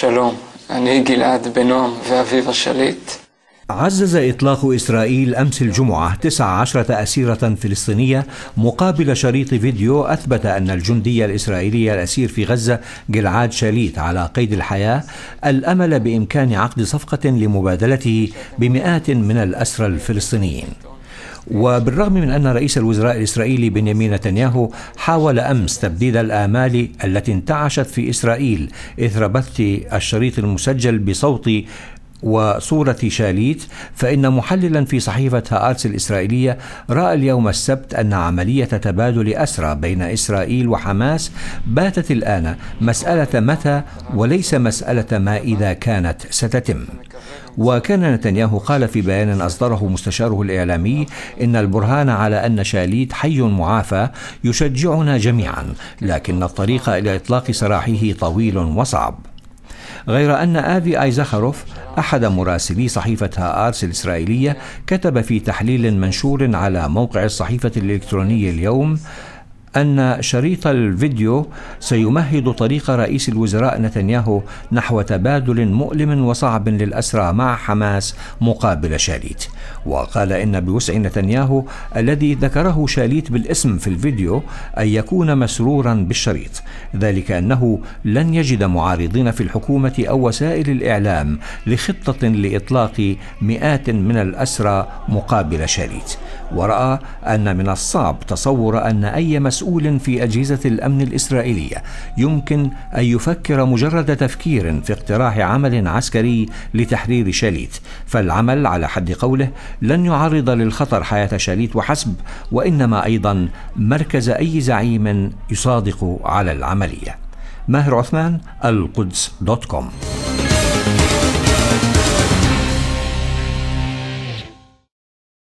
שלום, אני גלעד בנועם ואביב השליט. عزز إطلاق إسرائيل أمس الجمعة 19 أسيرة فلسطينية مقابل شريط فيديو أثبت أن الجندي الإسرائيلي الأسير في غزة جلعاد شاليت على قيد الحياة الأمل بإمكان عقد صفقة لمبادلته بمئات من الأسرى الفلسطينيين وبالرغم من أن رئيس الوزراء الإسرائيلي بنيامين نتنياهو حاول أمس تبديد الآمال التي انتعشت في إسرائيل إثر بث الشريط المسجل بصوت وصورة شاليت فإن محللا في صحيفة هآرتس الإسرائيلية رأى اليوم السبت أن عملية تبادل أسرى بين إسرائيل وحماس باتت الآن مسألة متى وليس مسألة ما إذا كانت ستتم وكان نتنياهو قال في بيان أصدره مستشاره الإعلامي إن البرهان على أن شاليت حي معافى يشجعنا جميعا لكن الطريق إلى إطلاق سراحه طويل وصعب غير أن آفي ايزاخروف أحد مراسلي صحيفة هآرس الإسرائيلية كتب في تحليل منشور على موقع الصحيفة الإلكترونية اليوم أن شريط الفيديو سيمهد طريق رئيس الوزراء نتنياهو نحو تبادل مؤلم وصعب للأسرى مع حماس مقابل شاليت وقال إن بوسع نتنياهو الذي ذكره شاليت بالاسم في الفيديو أن يكون مسرورا بالشريط ذلك أنه لن يجد معارضين في الحكومة أو وسائل الإعلام لخطة لإطلاق مئات من الأسرى مقابل شاليت ورأى أن من الصعب تصور أن أي مسؤول مسؤول في أجهزة الأمن الإسرائيلية يمكن أن يفكر مجرد تفكير في اقتراح عمل عسكري لتحرير شاليت فالعمل على حد قوله لن يعرض للخطر حياة شاليت وحسب وإنما أيضا مركز أي زعيم يصادق على العملية ماهر عثمان القدس دوت كوم